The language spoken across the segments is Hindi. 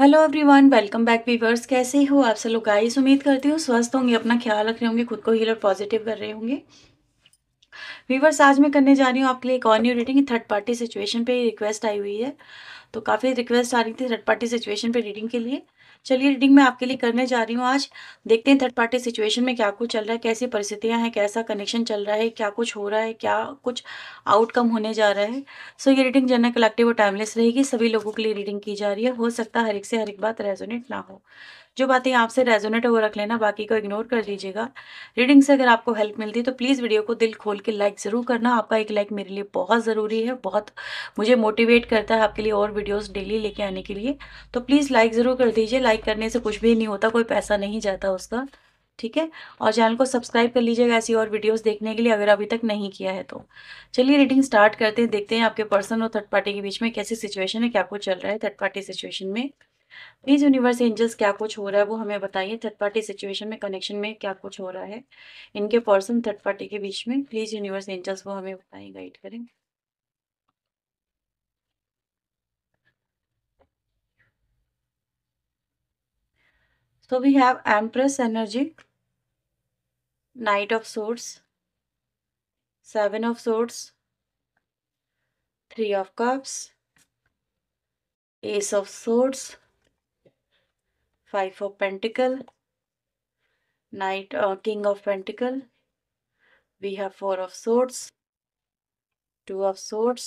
Hello everyone welcome back viewers कैसे हो आप सब लोग गाइस उम्मीद करती हूँ स्वस्थ होंगे अपना ख्याल रख रहे होंगे खुद को हील और पॉजिटिव कर रहे होंगे वीवर्स आज मैं करने जा रही हूँ आपके लिए एक और new reading third party situation पे रिक्वेस्ट आई हुई है तो काफ़ी रिक्वेस्ट आ रही थी थर्ड पार्टी सिचुएशन पे रीडिंग के लिए चलिए रीडिंग मैं आपके लिए करने जा रही हूँ आज देखते हैं थर्ड पार्टी सिचुएशन में क्या कुछ चल रहा है कैसी परिस्थितियाँ हैं कैसा कनेक्शन चल रहा है क्या कुछ हो रहा है क्या कुछ आउटकम होने जा रहा है सो ये रीडिंग जनरल कलेक्टिव और टाइमलेस रहेगी सभी लोगों के लिए रीडिंग की जा रही है हो सकता है हर एक से हर एक बात रेजोनेट ना हो जो बातें आपसे रेजोनेट है वो रख लेना बाकी को इग्नोर कर लीजिएगा रीडिंग से अगर आपको हेल्प मिलती है तो प्लीज़ वीडियो को दिल खोल के लाइक ज़रूर करना आपका एक लाइक मेरे लिए बहुत ज़रूरी है बहुत मुझे मोटिवेट करता है आपके लिए और वीडियोज़ डेली लेके आने के लिए तो प्लीज़ लाइक ज़रूर कर दीजिए लाइक करने से कुछ भी नहीं होता कोई पैसा नहीं जाता उसका ठीक है और चैनल को सब्सक्राइब कर लीजिएगा ऐसी और वीडियोस देखने के लिए अगर अभी तक नहीं किया है तो चलिए रीडिंग स्टार्ट करते हैं देखते हैं आपके पर्सन और थर्ड पार्टी के बीच में कैसी सिचुएशन है क्या कुछ चल रहा है थर्ड पार्टी सिचुएशन में प्लीज़ यूनिवर्स एंजल्स क्या कुछ हो रहा है वो हमें बताइए थर्ड पार्टी सिचुएशन में कनेक्शन में क्या कुछ हो रहा है इनके पर्सन थर्ड पार्टी के बीच में प्लीज़ यूनिवर्स एंजल्स वो हमें बताएं गाइड करें so we have empress energy knight of Swords, seven of Swords, three of cups ace of Swords, five of pentacle knight king of pentacle we have four of swords two of swords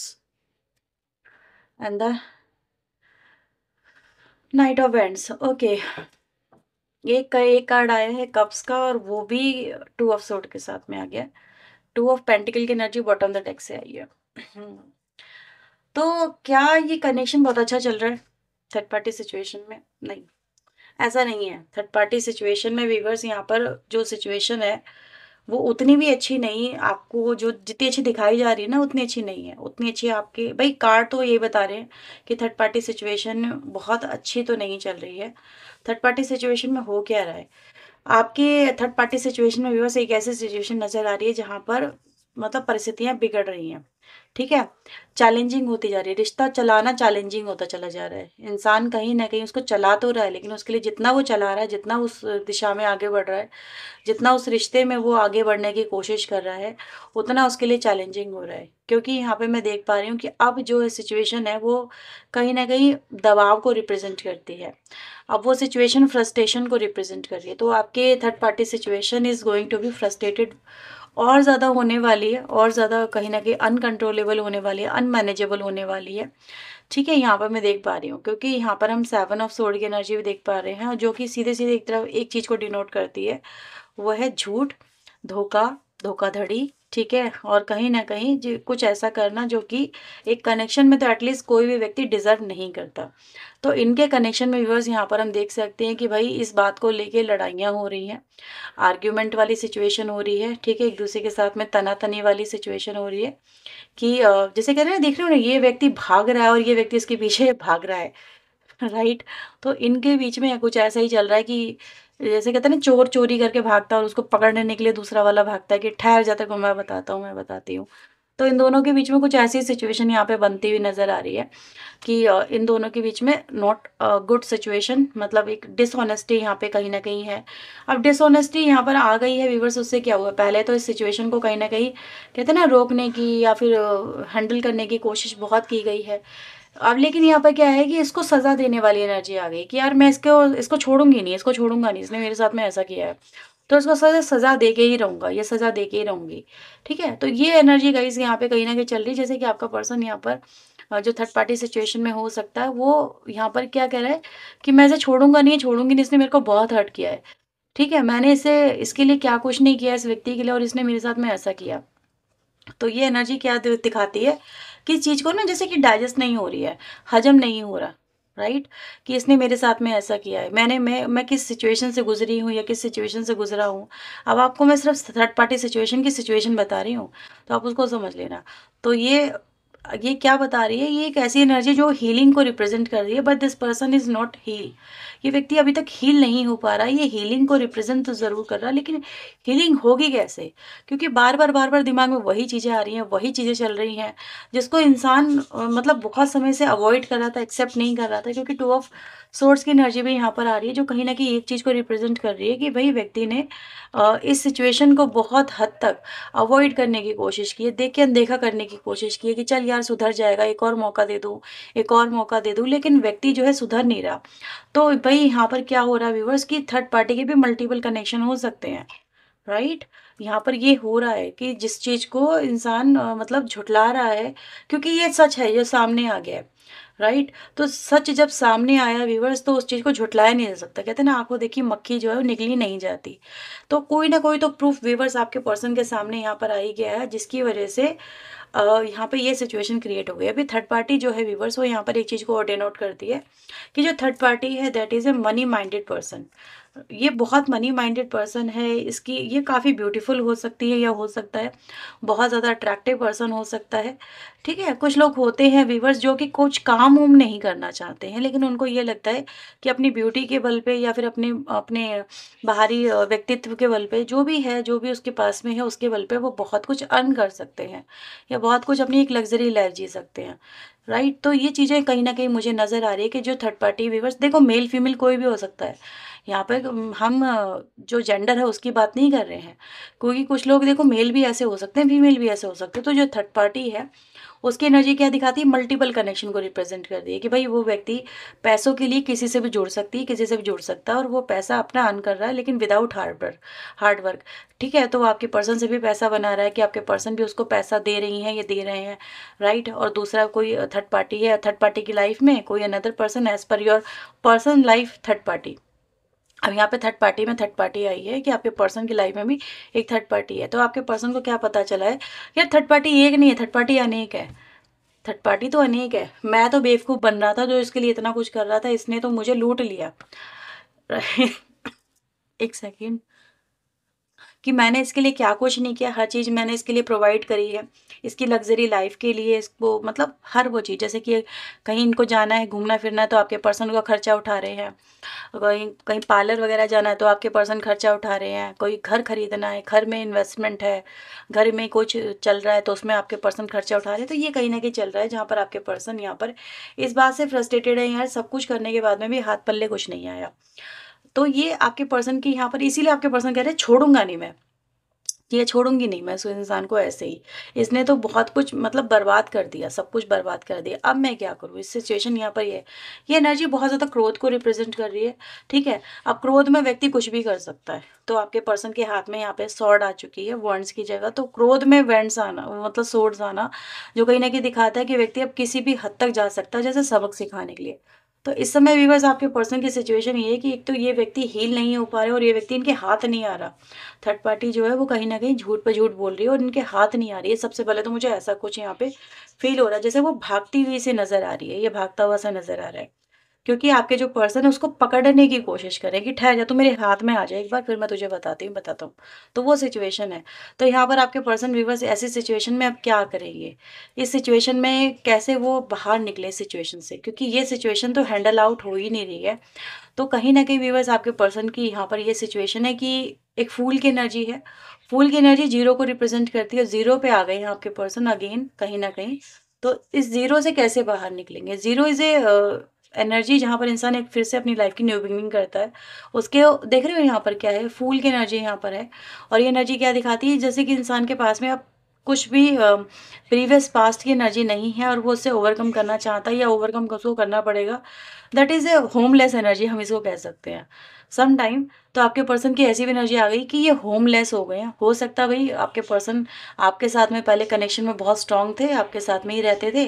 and the knight of wands okay एक एक कार्ड आया है कप्स का और वो भी टू ऑफ सोर्ड के साथ में आ गया टू ऑफ पेंटिकल की एनर्जी बॉटम द डेक से आई है तो क्या ये कनेक्शन बहुत अच्छा चल रहा है थर्ड पार्टी सिचुएशन में नहीं ऐसा नहीं है थर्ड पार्टी सिचुएशन में वीवर्स यहाँ पर जो सिचुएशन है वो उतनी भी अच्छी नहीं आपको जो जितनी अच्छी दिखाई जा रही है ना उतनी अच्छी नहीं है उतनी अच्छी आपके भाई कार्ड तो ये बता रहे हैं कि थर्ड पार्टी सिचुएशन बहुत अच्छी तो नहीं चल रही है थर्ड पार्टी सिचुएशन में हो क्या रहा है आपके थर्ड पार्टी सिचुएशन में व्यूअर्स एक ऐसी सिचुएशन नज़र आ रही है जहाँ पर मतलब परिस्थितियां बिगड़ रही हैं ठीक है चैलेंजिंग होती जा रही है रिश्ता चलाना चैलेंजिंग होता चला जा रहा है इंसान कहीं ना कहीं उसको चला तो रहा है लेकिन उसके लिए जितना वो चला रहा है जितना उस दिशा में आगे बढ़ रहा है जितना उस रिश्ते में वो आगे बढ़ने की कोशिश कर रहा है उतना उसके लिए चैलेंजिंग हो रहा है क्योंकि यहाँ पर मैं देख पा रही हूँ कि अब जो सिचुएशन है वो कहीं ना कहीं दबाव को रिप्रेजेंट करती है अब वो सिचुएशन फ्रस्ट्रेशन को रिप्रेजेंट कर रही है तो आपके third party situation is going to be frustrated और ज़्यादा होने वाली है और ज़्यादा कहीं ना कहीं अनकंट्रोलेबल होने वाली है अनमैनेजेबल होने वाली है ठीक है यहाँ पर मैं देख पा रही हूँ क्योंकि यहाँ पर हम सेवन ऑफ सोड की एनर्जी भी देख पा रहे हैं जो कि सीधे सीधे एक तरफ एक चीज़ को डिनोट करती है वह है झूठ धोखा धोखाधड़ी ठीक है और कहीं ना कहीं जो कुछ ऐसा करना जो कि एक कनेक्शन में तो एटलीस्ट कोई भी व्यक्ति डिज़र्व नहीं करता तो इनके कनेक्शन में व्यूअर्स यहाँ पर हम देख सकते हैं कि भाई इस बात को लेके लड़ाइयाँ हो रही हैं आर्ग्यूमेंट वाली सिचुएशन हो रही है ठीक है एक दूसरे के साथ में तनातनी वाली सिचुएशन हो रही है कि जैसे कह रहे हैं देख रहे हो ना ये व्यक्ति भाग रहा है और ये व्यक्ति इसके पीछे भाग रहा है राइट तो इनके बीच में कुछ ऐसा ही चल रहा है कि जैसे कहते हैं ना चोर चोरी करके भागता है और उसको पकड़ने के लिए दूसरा वाला भागता है कि ठहर जाता है मैं बताता हूँ मैं बताती हूँ तो इन दोनों के बीच में कुछ ऐसी सिचुएशन यहाँ पे बनती हुई नज़र आ रही है कि इन दोनों के बीच में नॉट गुड सिचुएशन मतलब एक डिसऑनेस्टी यहाँ पे कहीं ना कहीं है अब डिसऑनेस्टी यहाँ पर आ गई है व्यूवर्स उससे क्या हुआ पहले तो इस सिचुएशन को कहीं ना कहीं कहते हैं ना रोकने की या फिर हैंडल करने की कोशिश बहुत की गई है अब लेकिन यहाँ पर क्या है कि इसको सज़ा देने वाली एनर्जी आ गई कि यार मैं इसको इसको छोड़ूंगी नहीं इसको छोड़ूंगा नहीं इसने मेरे साथ में ऐसा किया है तो इसको सजा सज़ा दे के ही रहूँगा ये सज़ा दे के ही रहूंगी ठीक है तो ये एनर्जी गाइज यहाँ पे कहीं ना कहीं चल रही जैसे कि आपका पर्सन यहाँ पर जो थर्ड पार्टी सिचुएशन में हो सकता है वो यहाँ पर क्या कह रहा है कि मैं इसे छोड़ूंगा नहीं छोड़ूंगी नहीं इसने मेरे को बहुत हर्ट किया है ठीक है मैंने इसे इसके लिए क्या कुछ नहीं किया इस व्यक्ति के लिए और इसने मेरे साथ में ऐसा किया तो ये एनर्जी क्या दिखाती है किस चीज़ को ना जैसे कि डाइजेस्ट नहीं हो रही है हजम नहीं हो रहा राइट right? कि इसने मेरे साथ में ऐसा किया है मैंने मैं मैं किस सिचुएशन से गुजरी हूँ या किस सिचुएशन से गुजरा हूँ अब आपको मैं सिर्फ थर्ड पार्टी सिचुएशन की सिचुएशन बता रही हूँ तो आप उसको समझ लेना तो ये ये क्या बता रही है ये एक ऐसी एनर्जी जो हीलिंग को रिप्रेजेंट कर रही है but this person is not heal ये व्यक्ति अभी तक हील नहीं हो पा रहा ये हीलिंग को रिप्रेजेंट तो ज़रूर कर रहा है लेकिन हीलिंग होगी कैसे क्योंकि बार बार बार बार दिमाग में वही चीज़ें आ रही हैं वही चीज़ें चल रही हैं जिसको इंसान मतलब बहुत समय से अवॉइड कर रहा था एक्सेप्ट नहीं कर रहा था क्योंकि टू ऑफ सोर्स की एनर्जी भी यहाँ पर आ रही है जो कहीं ना कहीं एक चीज़ को रिप्रेजेंट कर रही है कि भाई व्यक्ति ने इस सिचुएशन को बहुत हद तक अवॉइड करने की कोशिश की है देख के अनदेखा करने की कोशिश की है कि चल यार सुधर जाएगा एक और मौका दे दूँ एक और मौका दे दूँ लेकिन व्यक्ति जो है सुधर नहीं रहा तो भाई यहाँ पर क्या हो रहा है व्यूवर्स की थर्ड पार्टी के भी मल्टीपल कनेक्शन हो सकते हैं राइट यहाँ पर ये हो रहा है कि जिस चीज़ को इंसान मतलब झुटला रहा है क्योंकि ये सच है जो सामने आ गया है राइट तो सच जब सामने आया व्यूवर्स तो उस चीज़ को झुटलाया नहीं जा सकता कहते ना आंखों देखी मक्खी जो है वो निकली नहीं जाती तो कोई ना कोई तो प्रूफ व्यूवर्स आपके पर्सन के सामने यहाँ पर आ ही गया है जिसकी वजह से यहाँ पे ये सिचुएशन क्रिएट हो गई अभी थर्ड पार्टी जो है व्यूवर्स वो यहाँ पर एक चीज़ को और करती है कि जो थर्ड पार्टी है that is a money minded person ये बहुत मनी माइंडेड पर्सन है इसकी ये काफ़ी ब्यूटीफुल हो सकती है या हो सकता है बहुत ज़्यादा अट्रैक्टिव पर्सन हो सकता है ठीक है कुछ लोग होते हैं व्यूवर्स जो कि कुछ काम उम नहीं करना चाहते हैं लेकिन उनको ये लगता है कि अपनी ब्यूटी के बल पे या फिर अपने अपने बाहरी व्यक्तित्व के बल पे जो भी है जो भी उसके पास में है उसके बल पर वो बहुत कुछ अर्न कर सकते हैं या बहुत कुछ अपनी एक लग्जरी लाइफ जी सकते हैं राइट तो ये चीज़ें कहीं ना कहीं मुझे नज़र आ रही है कि जो थर्ड पार्टी व्यूवर्स देखो मेल फीमेल कोई भी हो सकता है यहाँ पर हम जो जेंडर है उसकी बात नहीं कर रहे हैं क्योंकि कुछ लोग देखो मेल भी ऐसे हो सकते हैं फीमेल भी ऐसे हो सकते हैं तो जो थर्ड पार्टी है उसकी एनर्जी क्या दिखाती है मल्टीपल कनेक्शन को रिप्रेजेंट कर दी है कि भाई वो व्यक्ति पैसों के लिए किसी से भी जुड़ सकती है किसी से भी जुड़ सकता है और वो पैसा अपना अर्न कर रहा है लेकिन without hard work hard work ठीक है तो वो आपके पर्सन से भी पैसा बना रहा है कि आपके पर्सन भी उसको पैसा दे रही हैं या दे रहे हैं राइट और दूसरा कोई थर्ड पार्टी है थर्ड पार्टी की लाइफ में कोई another person as per your person life third party अब यहाँ पे थर्ड पार्टी में थर्ड पार्टी आई है कि आपके पर्सन की लाइफ में भी एक थर्ड पार्टी है तो आपके पर्सन को क्या पता चला है यार थर्ड पार्टी एक नहीं है थर्ड पार्टी अनेक है थर्ड पार्टी तो अनेक है मैं तो बेवकूफ़ बन रहा था जो इसके लिए इतना कुछ कर रहा था इसने तो मुझे लूट लिया एक सेकेंड कि मैंने इसके लिए क्या कुछ नहीं किया हर चीज़ मैंने इसके लिए प्रोवाइड करी है इसकी लग्जरी लाइफ के लिए इसको मतलब हर वो चीज़ जैसे कि कहीं इनको जाना है घूमना फिरना है तो आपके पर्सन का खर्चा उठा रहे हैं कहीं कहीं पार्लर वगैरह जाना है तो आपके पर्सन खर्चा उठा रहे हैं कोई घर खरीदना है घर में इन्वेस्टमेंट है घर में कुछ चल रहा है तो उसमें आपके पर्सन खर्चा उठा रहे हैं तो ये कहीं ना कहीं चल रहा है जहाँ पर आपके पर्सन यहाँ पर इस बात से फ्रस्ट्रेटेड है यार सब कुछ करने के बाद में भी हाथ पल्ले कुछ नहीं आया तो ये आपके पर्सन की यहाँ पर इसीलिए आपके पर्सन कह रहे छोड़ूंगा नहीं मैं ये छोड़ूंगी नहीं मैं उस इंसान को ऐसे ही इसने तो बहुत कुछ मतलब बर्बाद कर दिया सब कुछ बर्बाद कर दिया अब मैं क्या करूँ इस सिचुएशन यहाँ पर ये ये एनर्जी बहुत ज़्यादा क्रोध को रिप्रेजेंट कर रही है ठीक है अब क्रोध में व्यक्ति कुछ भी कर सकता है तो आपके पर्सन के हाथ में यहाँ पे सॉर्ड आ चुकी है वर्ड्स की जगह तो क्रोध में वेंड्स आना मतलब सोर्ड्स आना जो कहीं ना कहीं दिखाता है कि व्यक्ति अब किसी भी हद तक जा सकता है जैसे सबक सिखाने के लिए तो इस समय वीवर्स आपके पर्सन की सिचुएशन ये है कि एक तो ये व्यक्ति हील नहीं हो पा रहे और ये व्यक्ति इनके हाथ नहीं आ रहा थर्ड पार्टी जो है वो कहीं ना कहीं झूठ पर झूठ बोल रही है और इनके हाथ नहीं आ रही है सबसे पहले तो मुझे ऐसा कुछ यहाँ पे फील हो रहा है जैसे वो भागती हुई से नज़र आ रही है ये भागता हुआ सा नज़र आ रहा है क्योंकि आपके जो पर्सन है उसको पकड़ने की कोशिश करें कि ठहर जा तो मेरे हाथ में आ जाए एक बार फिर मैं तुझे बताती हूँ बताता हूँ तो वो सिचुएशन है तो यहाँ पर आपके पर्सन व्यूवर्स ऐसी सिचुएशन में आप क्या करेंगे इस सिचुएशन में कैसे वो बाहर निकले सिचुएशन से क्योंकि ये सिचुएशन तो हैंडल आउट हो ही नहीं रही है तो कहीं ना कहीं व्यूवर्स आपके पर्सन की यहाँ पर ये सिचुएशन है कि एक फूल की एनर्जी है फूल की एनर्जी जीरो को रिप्रेजेंट करती है जीरो पे आ गए हैं आपके पर्सन अगेन कहीं ना कहीं तो इस जीरो से कैसे बाहर निकलेंगे जीरो इज ए एनर्जी जहाँ पर इंसान एक फिर से अपनी लाइफ की न्यू बिगनिंग करता है उसके देख रहे हो यहाँ पर क्या है फूल की एनर्जी यहाँ पर है और ये एनर्जी क्या दिखाती है जैसे कि इंसान के पास में अब कुछ भी प्रीवियस पास्ट की एनर्जी नहीं है और वो उससे ओवरकम करना चाहता है या ओवरकम उसको करना पड़ेगा that is a homeless energy हम इसको कह सकते हैं सम टाइम तो आपके पर्सन की ऐसी भी एनर्जी आ गई कि ये होमलेस हो गए हैं हो सकता भाई आपके पर्सन आपके साथ में पहले कनेक्शन में बहुत स्ट्रांग थे आपके साथ में ही रहते थे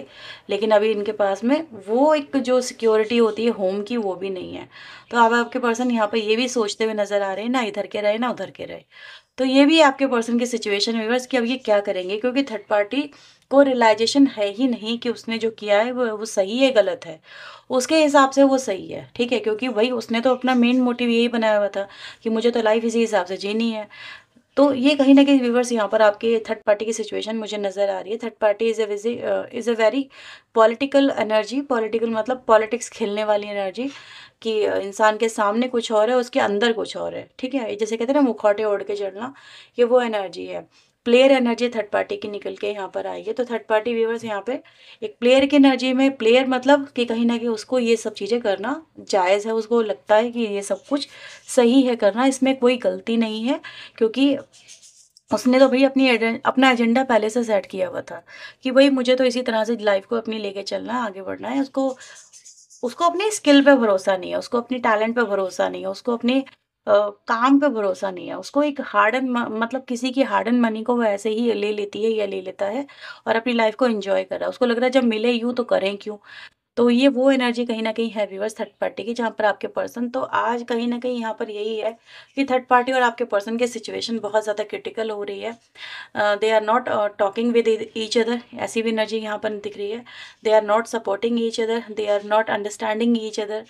लेकिन अभी इनके पास में वो एक जो सिक्योरिटी होती है होम की वो भी नहीं है तो अब आपके पर्सन यहाँ पर ये भी सोचते हुए नज़र आ रहे हैं ना इधर के रहे ना उधर के रहे तो ये भी आपके पर्सन की सिचुएशन व्यूवर्स कि अब ये क्या करेंगे क्योंकि थर्ड पार्टी को रियलाइजेशन है ही नहीं कि उसने जो किया है वो वो सही है गलत है उसके हिसाब से वो सही है ठीक है क्योंकि वही उसने तो अपना मेन मोटिव यही बनाया हुआ था कि मुझे तो लाइफ इसी हिसाब से जीनी है तो ये कहीं ना कहीं व्यूवर्स यहाँ पर आपके थर्ड पार्टी की सिचुएशन मुझे नज़र आ रही है third party is a is a very political energy political मतलब पॉलिटिक्स खेलने वाली एनर्जी कि uh, इंसान के सामने कुछ और है उसके अंदर कुछ और है ठीक है जैसे कहते हैं ना मुखौटे ओढ़ के चढ़ना ये वो एनर्जी है प्लेयर एनर्जी थर्ड पार्टी की निकल के यहाँ पर आई है तो थर्ड पार्टी व्यूवर्स यहाँ पे एक प्लेयर की एनर्जी में प्लेयर मतलब कि कहीं ना कहीं उसको ये सब चीज़ें करना जायज़ है उसको लगता है कि ये सब कुछ सही है करना इसमें कोई गलती नहीं है क्योंकि उसने तो भाई अपनी अपना एजेंडा पहले से सेट किया हुआ था कि भाई मुझे तो इसी तरह से लाइफ को अपनी लेके चलना है आगे बढ़ना है उसको उसको अपनी स्किल पे भरोसा नहीं है उसको अपनी टैलेंट पे भरोसा नहीं है उसको अपनी काम पे भरोसा नहीं है उसको एक हार्ड एंड मतलब किसी की हार्ड एंड मनी को वो ऐसे ही ले लेती है या ले लेता है और अपनी लाइफ को एंजॉय कर रहा है उसको लग रहा है जब मिले यूँ तो करें क्यों तो ये वो एनर्जी कहीं ना कहीं है व्यूवर्स थर्ड पार्टी की जहाँ पर आपके पर्सन तो आज कहीं ना कहीं यहाँ पर यही है कि थर्ड पार्टी और आपके पर्सन की सिचुएशन बहुत ज़्यादा क्रिटिकल हो रही है they are not talking with each other ऐसी भी एनर्जी यहाँ पर दिख रही है they are not supporting each other they are not understanding each other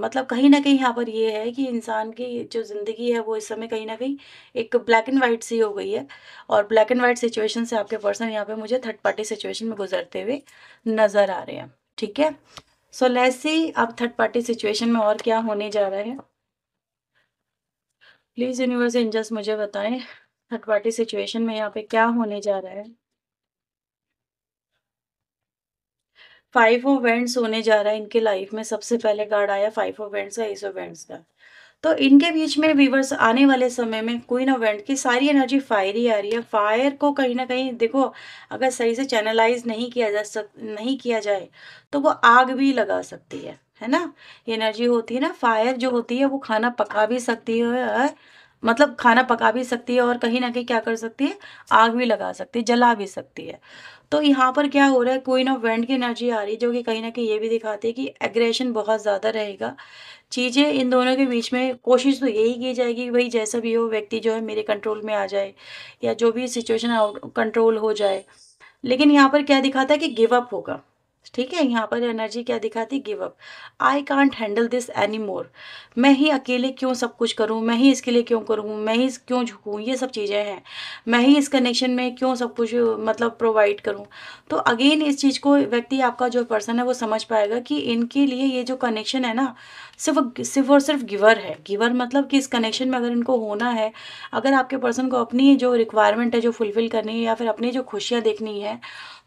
मतलब कहीं ना कहीं यहाँ पर ये है कि इंसान की जो ज़िंदगी है वो इस समय कहीं ना कहीं एक ब्लैक एंड वाइट सी हो गई है और ब्लैक एंड वाइट सिचुएशन से आपके पर्सन यहाँ पर मुझे थर्ड पार्टी सिचुएशन में गुजरते हुए नज़र आ रहे हैं ठीक है सो लेट्स सी अब थर्ड पार्टी सिचुएशन में और क्या होने जा रहा है प्लीज यूनिवर्स एंजल्स मुझे बताएं थर्ड पार्टी सिचुएशन में यहाँ पे क्या होने जा रहा है फाइव ऑफ वेंट्स होने जा रहा है इनके लाइफ में सबसे पहले कार्ड आया फाइव ऑफ का एस ऑफ का तो इनके बीच में वीवर्स आने वाले समय में क्वीन ऑफ वेंट की सारी एनर्जी फायर ही आ रही है फायर को कहीं ना कहीं देखो अगर सही से चैनलाइज नहीं किया जा सक नहीं किया जाए तो वो आग भी लगा सकती है है ना एनर्जी होती है ना फायर जो होती है वो खाना पका भी सकती है मतलब खाना पका भी सकती है और कहीं ना कहीं क्या कर सकती है आग भी लगा सकती है जला भी सकती है तो यहाँ पर क्या हो रहा है कोई ना वेंड की एनर्जी आ रही है जो कि कहीं ना कहीं ये भी दिखाती है कि एग्रेशन बहुत ज़्यादा रहेगा चीज़ें इन दोनों के बीच में कोशिश तो यही की जाएगी भाई जैसा भी हो व्यक्ति जो है मेरे कंट्रोल में आ जाए या जो भी सिचुएशन कंट्रोल हो जाए लेकिन यहाँ पर क्या दिखाता है कि गिव अप होगा ठीक है यहाँ पर एनर्जी क्या दिखाती give up I can't handle this any more मैं ही अकेले क्यों सब कुछ करूँ मैं ही इसके लिए क्यों करूँ मैं ही क्यों झुकूँ ये सब चीज़ें हैं मैं ही इस कनेक्शन में क्यों सब कुछ मतलब प्रोवाइड करूँ तो अगेन इस चीज़ को व्यक्ति आपका जो पर्सन है वो समझ पाएगा कि इनके लिए ये जो कनेक्शन है ना सिर्फ सिर्फ और सिर्फ गिवर है गिवर मतलब कि इस कनेक्शन में अगर इनको होना है अगर आपके पर्सन को अपनी जो रिक्वायरमेंट है जो फुलफ़िल करनी है या फिर अपनी जो खुशियाँ देखनी है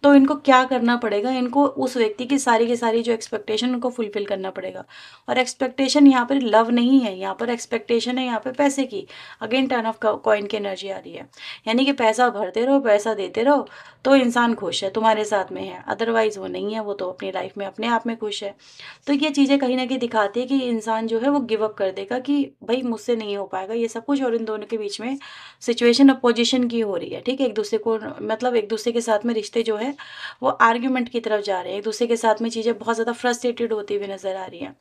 तो इनको क्या करना पड़ेगा इनको उस व्यक्ति की सारी की सारी जो एक्सपेक्टेशन उनको फुलफिल करना पड़ेगा और एक्सपेक्टेशन यहाँ पर लव नहीं है यहाँ पर एक्सपेक्टेशन है यहाँ पर पैसे की अगेन टर्न ऑफ कॉइन की एनर्जी आ रही है यानी कि पैसा भरते रहो पैसा देते रहो तो इंसान खुश है तुम्हारे साथ में है अदरवाइज़ वो नहीं है वो तो अपनी लाइफ में अपने आप में खुश है तो ये चीज़ें कहीं ना कहीं दिखाती है कि इंसान जो है वो गिव अप कर देगा कि भाई मुझसे नहीं हो पाएगा ये सब कुछ और इन दोनों के बीच में सिचुएशन अपोजिशन की हो रही है ठीक है एक दूसरे को मतलब एक दूसरे के साथ में रिश्ते जो है वो आर्ग्यूमेंट की तरफ जा रहे हैं एक दूसरे तो के साथ में चीज़ें बहुत ज़्यादा फ्रस्ट्रेटेड होती हुई नज़र आ रही हैं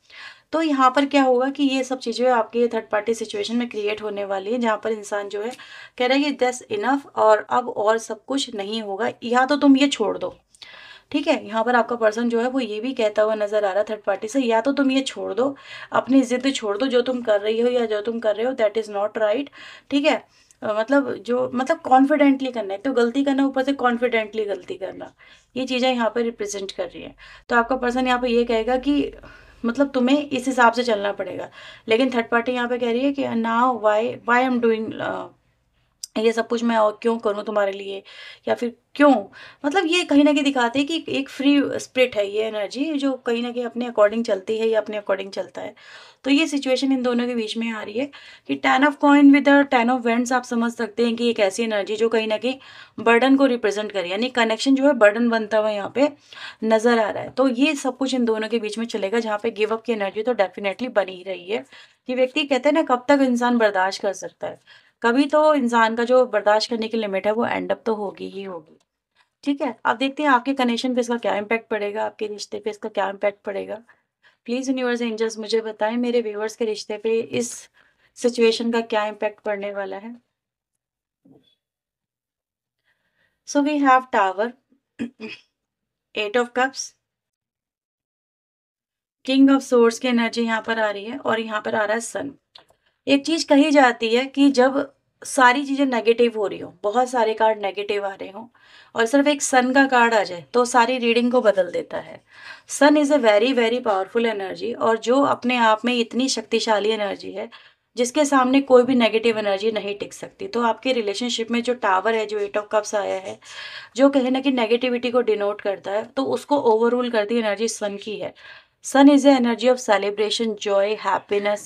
तो यहाँ पर क्या होगा कि ये सब चीज़ें आपके थर्ड पार्टी सिचुएशन में क्रिएट होने वाली है जहाँ पर इंसान जो है कह रहा है कि दस इनफ और अब और सब कुछ नहीं होगा या तो तुम ये छोड़ दो ठीक है यहाँ पर आपका पर्सन जो है वो ये भी कहता हुआ नज़र आ रहा है थर्ड पार्टी से या तो तुम ये छोड़ दो अपनी ज़िद छोड़ दो जो तुम कर रही हो या जो तुम कर रहे हो दैट इज़ नॉट राइट ठीक है मतलब जो मतलब कॉन्फिडेंटली करना है तो गलती करना ऊपर से कॉन्फिडेंटली गलती करना ये चीज़ें यहाँ पर रिप्रेजेंट कर रही है तो आपका पर्सन यहाँ पर ये कहेगा कि मतलब तुम्हें इस हिसाब से चलना पड़ेगा लेकिन थर्ड पार्टी यहाँ पे कह रही है कि now why why I'm doing ये सब कुछ मैं और क्यों करूँ तुम्हारे लिए या फिर क्यों मतलब ये कहीं ना कहीं दिखाते हैं कि एक फ्री स्प्रिट है ये एनर्जी जो कहीं ना कहीं अपने अकॉर्डिंग चलती है या अपने अकॉर्डिंग चलता है तो ये सिचुएशन इन दोनों के बीच में आ रही है कि ten of coin with ten of wands आप समझ सकते हैं कि एक ऐसी एनर्जी जो कहीं ना कहीं बर्डन को रिप्रेजेंट करे यानी कनेक्शन जो है बर्डन बनता हुआ यहाँ पे नजर आ रहा है तो ये सब कुछ इन दोनों के बीच में चलेगा जहाँ पे गिव अप की एनर्जी तो डेफिनेटली बनी ही रही है कि व्यक्ति कहते हैं ना कब तक इंसान बर्दाश्त कर सकता है कभी तो इंसान का जो बर्दाश्त करने की लिमिट है वो एंड अप तो होगी ही होगी ठीक है अब देखते हैं आपके कनेक्शन पे इसका क्या इम्पैक्ट पड़ेगा आपके रिश्ते पे इसका क्या इम्पैक्ट पड़ेगा प्लीज़ यूनिवर्स एंजल्स मुझे बताएं मेरे व्यूवर्स के रिश्ते पे इस सिचुएशन का क्या इम्पैक्ट पड़ने वाला है so we have tower eight of cups king of swords की एनर्जी यहाँ पर आ रही है और यहाँ पर आ रहा है सन एक चीज़ कही जाती है कि जब सारी चीज़ें नेगेटिव हो रही हो बहुत सारे कार्ड नेगेटिव आ रहे हों और सिर्फ एक सन का कार्ड आ जाए तो सारी रीडिंग को बदल देता है sun is a very very powerful energy और जो अपने आप में इतनी शक्तिशाली एनर्जी है जिसके सामने कोई भी नेगेटिव एनर्जी नहीं टिक सकती तो आपके रिलेशनशिप में जो टावर है जो एट ऑफ कप्स आया है जो कहीं ना कहीं नेगेटिविटी को डिनोट करता है तो उसको रूल करती एनर्जी सन की है sun is a energy of celebration joy happiness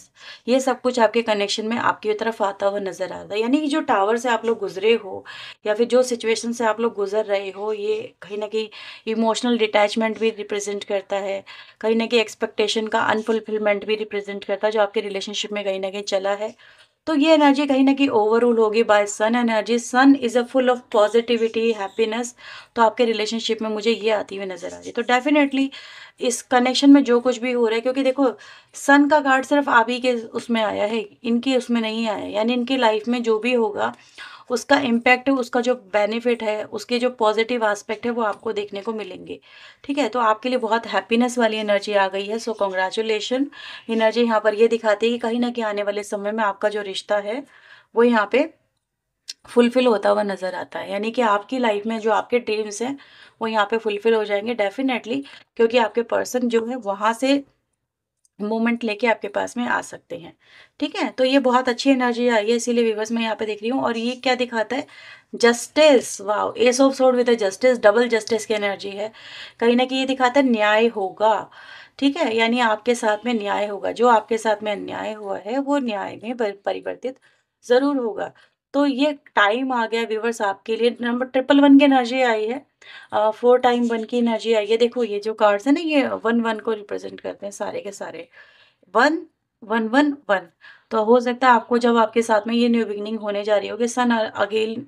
ये सब कुछ आपके कनेक्शन में आपकी तरफ आता हुआ नज़र आता है यानी कि जो टावर से आप लोग गुजरे हो या फिर जो सिचुएशन से आप लोग गुजर रहे हो ये कहीं ना कहीं इमोशनल डिटैचमेंट भी रिप्रेजेंट करता है कहीं ना कहीं एक्सपेक्टेशन का अनफुलफिलमेंट भी रिप्रेजेंट करता है जो आपके रिलेशनशिप में कहीं ना कहीं चला है तो ये एनर्जी कहीं ना कहीं ओवरऑल होगी by sun energy sun is a full of positivity happiness तो आपके रिलेशनशिप में मुझे ये आती हुई नज़र आ रही है तो डेफिनेटली इस कनेक्शन में जो कुछ भी हो रहा है क्योंकि देखो सन का कार्ड सिर्फ आप ही के उसमें आया है इनके उसमें नहीं आया यानी इनकी लाइफ में जो भी होगा उसका इम्पैक्ट है उसका जो बेनिफिट है उसके जो पॉजिटिव आस्पेक्ट है वो आपको देखने को मिलेंगे ठीक है तो आपके लिए बहुत हैप्पीनेस वाली एनर्जी आ गई है सो कॉन्ग्रेचुलेशन एनर्जी यहाँ पर ये दिखाती है कि कहीं ना कहीं आने वाले समय में आपका जो रिश्ता है वो यहाँ पे फुलफिल होता हुआ नज़र आता है यानी कि आपकी लाइफ में जो आपके ड्रीम्स हैं वो यहाँ पे फुलफिल हो जाएंगे डेफिनेटली क्योंकि आपके पर्सन जो है वहाँ से मोमेंट लेके आपके पास में आ सकते हैं ठीक है तो ये बहुत अच्छी एनर्जी आई है इसीलिए विवर्स मैं यहाँ पे देख रही हूँ और ये क्या दिखाता है justice wow ace of sword with justice double justice की एनर्जी है कहीं ना कहीं ये दिखाता है न्याय होगा ठीक है यानी आपके साथ में न्याय होगा जो आपके साथ में अन्याय हुआ है वो न्याय में परिवर्तित ज़रूर होगा तो ये टाइम आ गया व्यूवर्स आपके लिए नंबर ट्रिपल वन की एनर्जी आई है फोर टाइम वन की एनर्जी आई है देखो ये जो कार्ड्स हैं ना ये वन वन को रिप्रेजेंट करते हैं सारे के सारे वन वन वन वन तो हो सकता है आपको जब आपके साथ में ये न्यू बिगनिंग होने जा रही होगी सन अगेन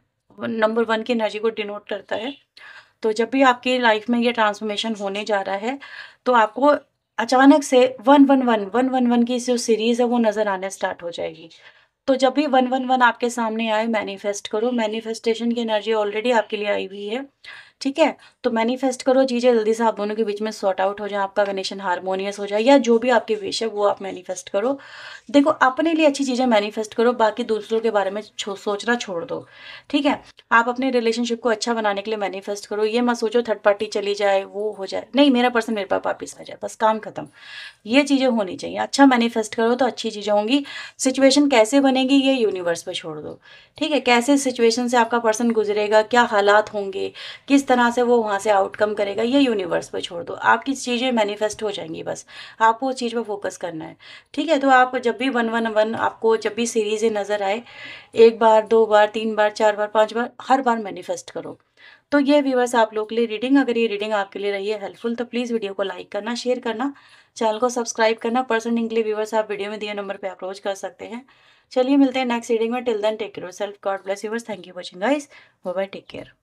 नंबर वन की एनर्जी को डिनोट करता है तो जब भी आपकी लाइफ में ये ट्रांसफॉर्मेशन होने जा रहा है तो आपको अचानक से one one one one one one की जो सीरीज़ है वो नज़र आने स्टार्ट हो जाएगी तो जब भी वन वन वन आपके सामने आए मैनिफेस्ट करो मैनिफेस्टेशन की एनर्जी ऑलरेडी आपके लिए आई हुई है ठीक है तो मैनिफेस्ट करो चीज़ें जल्दी से आप दोनों के बीच में सॉर्ट आउट हो जाए आपका कनेक्शन हारमोनियस हो जाए या जो भी आपकी विश है वो आप मैनिफेस्ट करो देखो अपने लिए अच्छी चीज़ें मैनिफेस्ट करो बाकी दूसरों के बारे में सोचना छोड़ दो ठीक है आप अपने रिलेशनशिप को अच्छा बनाने के लिए मैनिफेस्ट करो ये मत सोचो थर्ड पार्टी चली जाए वो हो जाए नहीं मेरा पर्सन मेरे पास वापस आ जाए बस काम खत्म ये चीज़ें होनी चाहिए अच्छा मैनिफेस्ट करो तो अच्छी चीज़ें होंगी सिचुएशन कैसे बनेगी ये यूनिवर्स पर छोड़ दो ठीक है कैसे सिचुएशन से आपका पर्सन गुजरेगा क्या हालात होंगे किस तरह से वो वहाँ से आउटकम करेगा ये यूनिवर्स पर छोड़ दो आपकी चीज़ें मैनिफेस्ट हो जाएंगी बस आपको उस चीज़ पर फोकस करना है ठीक है तो आप जब भी वन वन वन आपको जब भी सीरीज़ें नज़र आए एक बार दो बार तीन बार चार बार पाँच बार हर बार मैनिफेस्ट करो तो ये व्यूवर्स आप लोग के लिए रीडिंग अगर ये रीडिंग आपके लिए रही है हेल्पफुल तो प्लीज़ वीडियो को लाइक करना शेयर करना चैनल को सब्सक्राइब करना पर्सन के व्यूवर्स आप वीडियो में दिए नंबर पर अप्रोच कर सकते हैं चलिए मिलते हैं नेक्स्ट रीडिंग में till then take care self God bless yours thank you watching guys mobile take care